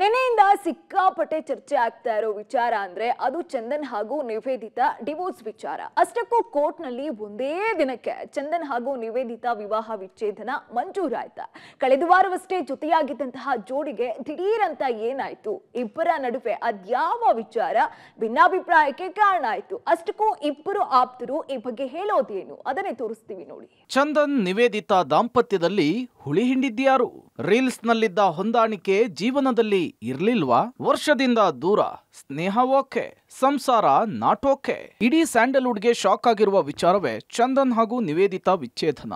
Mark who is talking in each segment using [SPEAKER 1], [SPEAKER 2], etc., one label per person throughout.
[SPEAKER 1] neném ಸಿಕ್ಕಾಪಟ್ಟೆ ಚರ್ಚೆ ಆಗ್ತಾ ಇರೋ ವಿಚಾರ ಅಂದ್ರೆ ಅದು ಚಂದನ್ ಹಾಗೂ ನಿವೇದಿತ ಡಿವೋರ್ಸ್ ವಿಚಾರ ಅಷ್ಟಕ್ಕೂ ಕೋರ್ಟ್ ನಲ್ಲಿ ಒಂದೇ ದಿನಕ್ಕೆ ಚಂದನ್ ಹಾಗೂ ನಿವೇದಿತ ವಿವಾಹ ವಿಚ್ಛೇದನ ಮಂಜೂರಾಯ್ತ ಕಳೆದ ವಾರವಷ್ಟೇ ಜೊತೆಯಾಗಿದ್ದಂತಹ ಜೋಡಿಗೆ ದಿಢೀರಂತ ಏನಾಯ್ತು ಇಬ್ಬರ ನಡುವೆ ಅದ್ಯಾವ ವಿಚಾರ ಭಿನ್ನಾಭಿಪ್ರಾಯಕ್ಕೆ ಕಾರಣ ಆಯ್ತು ಅಷ್ಟಕ್ಕೂ ಇಬ್ಬರು ಆಪ್ತರು ಈ ಬಗ್ಗೆ ಹೇಳೋದೇನು ಅದನ್ನೇ ತೋರಿಸ್ತೀವಿ ನೋಡಿ
[SPEAKER 2] ಚಂದನ್ ನಿವೇದಿತಾ ದಾಂಪತ್ಯದಲ್ಲಿ ಹುಳಿ ಹಿಂಡಿದ್ಯಾರು ರೀಲ್ಸ್ ನಲ್ಲಿದ್ದ ಹೊಂದಾಣಿಕೆ ಜೀವನದಲ್ಲಿ ಇರಲಿಲ್ಲ ಇಲ್ವಾ ವರ್ಷದಿಂದ ದೂರ ಸ್ನೇಹ ಓಕೆ ಸಂಸಾರ ನಾಟೋಕೆ ಓಕೆ ಇಡೀ ಸ್ಯಾಂಡಲ್ವುಡ್ಗೆ ಶಾಕ್ ಆಗಿರುವ ವಿಚಾರವೇ ಚಂದನ್ ಹಾಗೂ ನಿವೇದಿತಾ ವಿಚ್ಛೇದನ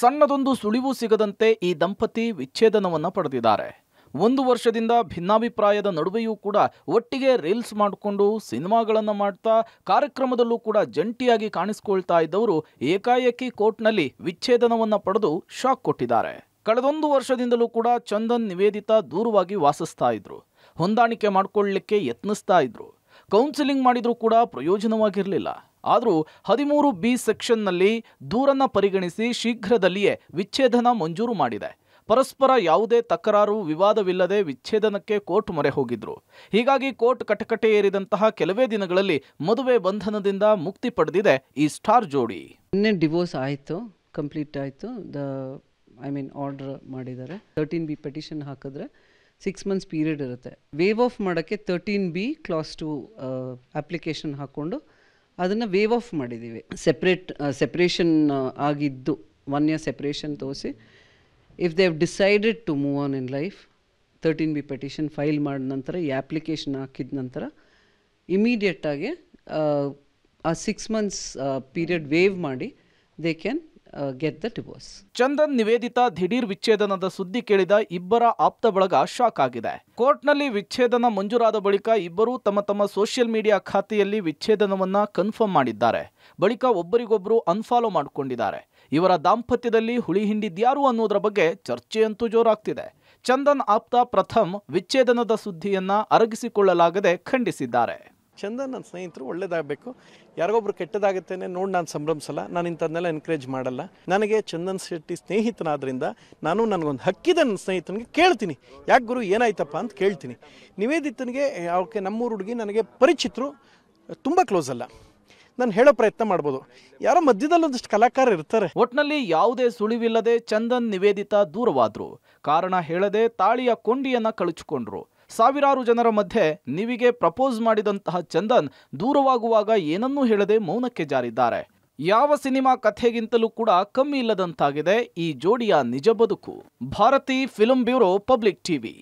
[SPEAKER 2] ಸಣ್ಣದೊಂದು ಸುಳಿವು ಸಿಗದಂತೆ ಈ ದಂಪತಿ ವಿಚ್ಛೇದನವನ್ನು ಪಡೆದಿದ್ದಾರೆ ಒಂದು ವರ್ಷದಿಂದ ಭಿನ್ನಾಭಿಪ್ರಾಯದ ನಡುವೆಯೂ ಕೂಡ ಒಟ್ಟಿಗೆ ರೀಲ್ಸ್ ಮಾಡಿಕೊಂಡು ಸಿನಿಮಾಗಳನ್ನು ಮಾಡ್ತಾ ಕಾರ್ಯಕ್ರಮದಲ್ಲೂ ಕೂಡ ಜಂಟಿಯಾಗಿ ಕಾಣಿಸಿಕೊಳ್ತಾ ಇದ್ದವರು ಏಕಾಏಕಿ ಕೋರ್ಟ್ನಲ್ಲಿ ವಿಚ್ಛೇದನವನ್ನು ಪಡೆದು ಶಾಕ್ ಕೊಟ್ಟಿದ್ದಾರೆ ಕಳೆದೊಂದು ವರ್ಷದಿಂದಲೂ ಕೂಡ ಚಂದನ್ ನಿವೇದಿತ ದೂರವಾಗಿ ವಾಸಿಸ್ತಾ ಇದ್ರು ಹೊಂದಾಣಿಕೆ ಮಾಡಿಕೊಳ್ಳಲಿಕ್ಕೆ ಯತ್ನಿಸ್ತಾ ಇದ್ರು ಕೌನ್ಸಿಲಿಂಗ್ ಮಾಡಿದರೂ ಕೂಡ ಪ್ರಯೋಜನವಾಗಿರಲಿಲ್ಲ ಆದರೂ ಹದಿಮೂರು ಬಿ ಸೆಕ್ಷನ್ನಲ್ಲಿ ದೂರನ್ನು ಪರಿಗಣಿಸಿ ಶೀಘ್ರದಲ್ಲಿಯೇ ವಿಚ್ಛೇದನ ಮಂಜೂರು ಮಾಡಿದೆ ಪರಸ್ಪರ ಯಾವುದೇ ತಕರಾರು ವಿವಾದವಿಲ್ಲದೆ ವಿಚ್ಛೇದನಕ್ಕೆ ಕೋರ್ಟ್ ಮೊರೆ ಹೋಗಿದ್ರು ಹೀಗಾಗಿ ಕೋರ್ಟ್ ಕಟಕಟೆ ಏರಿದಂತಹ ಕೆಲವೇ ದಿನಗಳಲ್ಲಿ ಮದುವೆ ಬಂಧನದಿಂದ ಮುಕ್ತಿ ಪಡೆದಿದೆ ಈ ಸ್ಟಾರ್ ಜೋಡಿ
[SPEAKER 3] ಡಿವೋರ್ಸ್ ಆಯಿತು ಕಂಪ್ಲೀಟ್ ಆಯಿತು ದ ಐ ಮೀನ್ ಆರ್ಡರ್ ಮಾಡಿದ್ದಾರೆ ತರ್ಟೀನ್ ಬಿ ಪೆಟಿಷನ್ ಹಾಕಿದ್ರೆ ಸಿಕ್ಸ್ ಮಂತ್ಸ್ ಪೀರಿಯಡ್ ಇರುತ್ತೆ ವೇವ್ ಆಫ್ ಮಾಡೋಕ್ಕೆ thirteen B clause two application ಹಾಕ್ಕೊಂಡು ಅದನ್ನು ವೇವ್ ಆಫ್ ಮಾಡಿದ್ದೀವಿ ಸೆಪ್ರೇಟ್ ಸೆಪ್ರೇಷನ್ uh, uh, ಆಗಿದ್ದು ಒನ್ ಇಯರ್ ಸೆಪ್ರೇಷನ್ ತೋರಿಸಿ if they have decided to move on in life thirteen B petition file ಮಾಡಿದ ನಂತರ ಈ ಆ್ಯಪ್ಲಿಕೇಶನ್ ಹಾಕಿದ ನಂತರ ಇಮಿಡಿಯೇಟಾಗಿ uh, ಆ ಸಿಕ್ಸ್ ಮಂತ್ಸ್ ಪೀರಿಯಡ್ ವೇವ್ ಮಾಡಿ they can get uh,
[SPEAKER 2] Chandan Niveditha ದಿಢೀರ್ ವಿಚ್ಛೇದನದ ಸುದ್ದಿ ಕೇಳಿದ ಇಬ್ಬರ ಆಪ್ತ ಬಳಗ ಶಾಕ್ ಆಗಿದೆ ಕೋರ್ಟ್ನಲ್ಲಿ ವಿಚ್ಛೇದನ ಮಂಜೂರಾದ ಬಳಿಕ ಇಬ್ಬರೂ ತಮ್ಮ ತಮ್ಮ ಸೋಷಿಯಲ್ ಮೀಡಿಯಾ ಖಾತೆಯಲ್ಲಿ ವಿಚ್ಛೇದನವನ್ನ ಕನ್ಫರ್ಮ್ ಮಾಡಿದ್ದಾರೆ ಬಳಿಕ ಒಬ್ಬರಿಗೊಬ್ಬರು ಅನ್ಫಾಲೋ ಮಾಡಿಕೊಂಡಿದ್ದಾರೆ ಇವರ ದಾಂಪತ್ಯದಲ್ಲಿ ಹುಳಿ ಹಿಂಡಿದ್ಯಾರು ಅನ್ನೋದರ ಬಗ್ಗೆ ಚರ್ಚೆಯಂತೂ ಜೋರಾಗ್ತಿದೆ ಚಂದನ್ ಆಪ್ತ ಪ್ರಥಮ್ ವಿಚ್ಛೇದನದ ಸುದ್ದಿಯನ್ನ ಅರಗಿಸಿಕೊಳ್ಳಲಾಗದೆ ಖಂಡಿಸಿದ್ದಾರೆ
[SPEAKER 4] ಚಂದ ನನ್ನ ಸ್ನೇಹಿತರು ಒಳ್ಳೇದಾಗಬೇಕು ಯಾರಿಗೊಬ್ರು ಕೆಟ್ಟದಾಗುತ್ತೇನೆ ನೋಡಿ ನಾನು ಸಂಭ್ರಮಿಸಲ್ಲ ನಾನು ಇಂಥದ್ದನ್ನೆಲ್ಲ ಎನ್ಕರೇಜ್ ಮಾಡಲ್ಲ ನನಗೆ ಚಂದನ್ ಶೆಟ್ಟಿ ಸ್ನೇಹಿತನಾದ್ರಿಂದ ನಾನು ನನಗೊಂದು ಹಕ್ಕಿದ ನನ್ನ ಸ್ನೇಹಿತನಿಗೆ ಕೇಳ್ತೀನಿ ಯಾಕೆ ಗುರು ಏನಾಯ್ತಪ್ಪ ಅಂತ ಕೇಳ್ತೀನಿ ನಿವೇದಿತನಿಗೆ ಅವಕ್ಕೆ ನಮ್ಮೂರು ಹುಡುಗಿ ನನಗೆ ಪರಿಚಿತರು ತುಂಬ ಕ್ಲೋಸ್ ಅಲ್ಲ
[SPEAKER 2] ನಾನು ಹೇಳೋ ಪ್ರಯತ್ನ ಮಾಡ್ಬೋದು ಯಾರೋ ಮಧ್ಯದಲ್ಲಿ ಒಂದಷ್ಟು ಕಲಾಕಾರ ಇರ್ತಾರೆ ಒಟ್ನಲ್ಲಿ ಯಾವುದೇ ಸುಳಿವಿಲ್ಲದೆ ಚಂದನ್ ನಿವೇದಿತ ದೂರವಾದ್ರು ಕಾರಣ ಹೇಳದೆ ತಾಳಿಯ ಕೊಂಡಿಯನ್ನ ಕಳಚಿಕೊಂಡ್ರು ಸಾವಿರಾರು ಜನರ ಮಧ್ಯೆ ನಿವಿಗೆ ಪ್ರಪೋಸ್ ಮಾಡಿದಂತಹ ಚಂದನ್ ದೂರವಾಗುವಾಗ ಏನನ್ನೂ ಹೇಳದೆ ಮೌನಕ್ಕೆ ಜಾರಿದ್ದಾರೆ ಯಾವ ಸಿನಿಮಾ ಕಥೆಗಿಂತಲೂ ಕೂಡ ಕಮ್ಮಿ ಇಲ್ಲದಂತಾಗಿದೆ ಈ ಜೋಡಿಯ ನಿಜ ಬದುಕು Bharathi film bureau public TV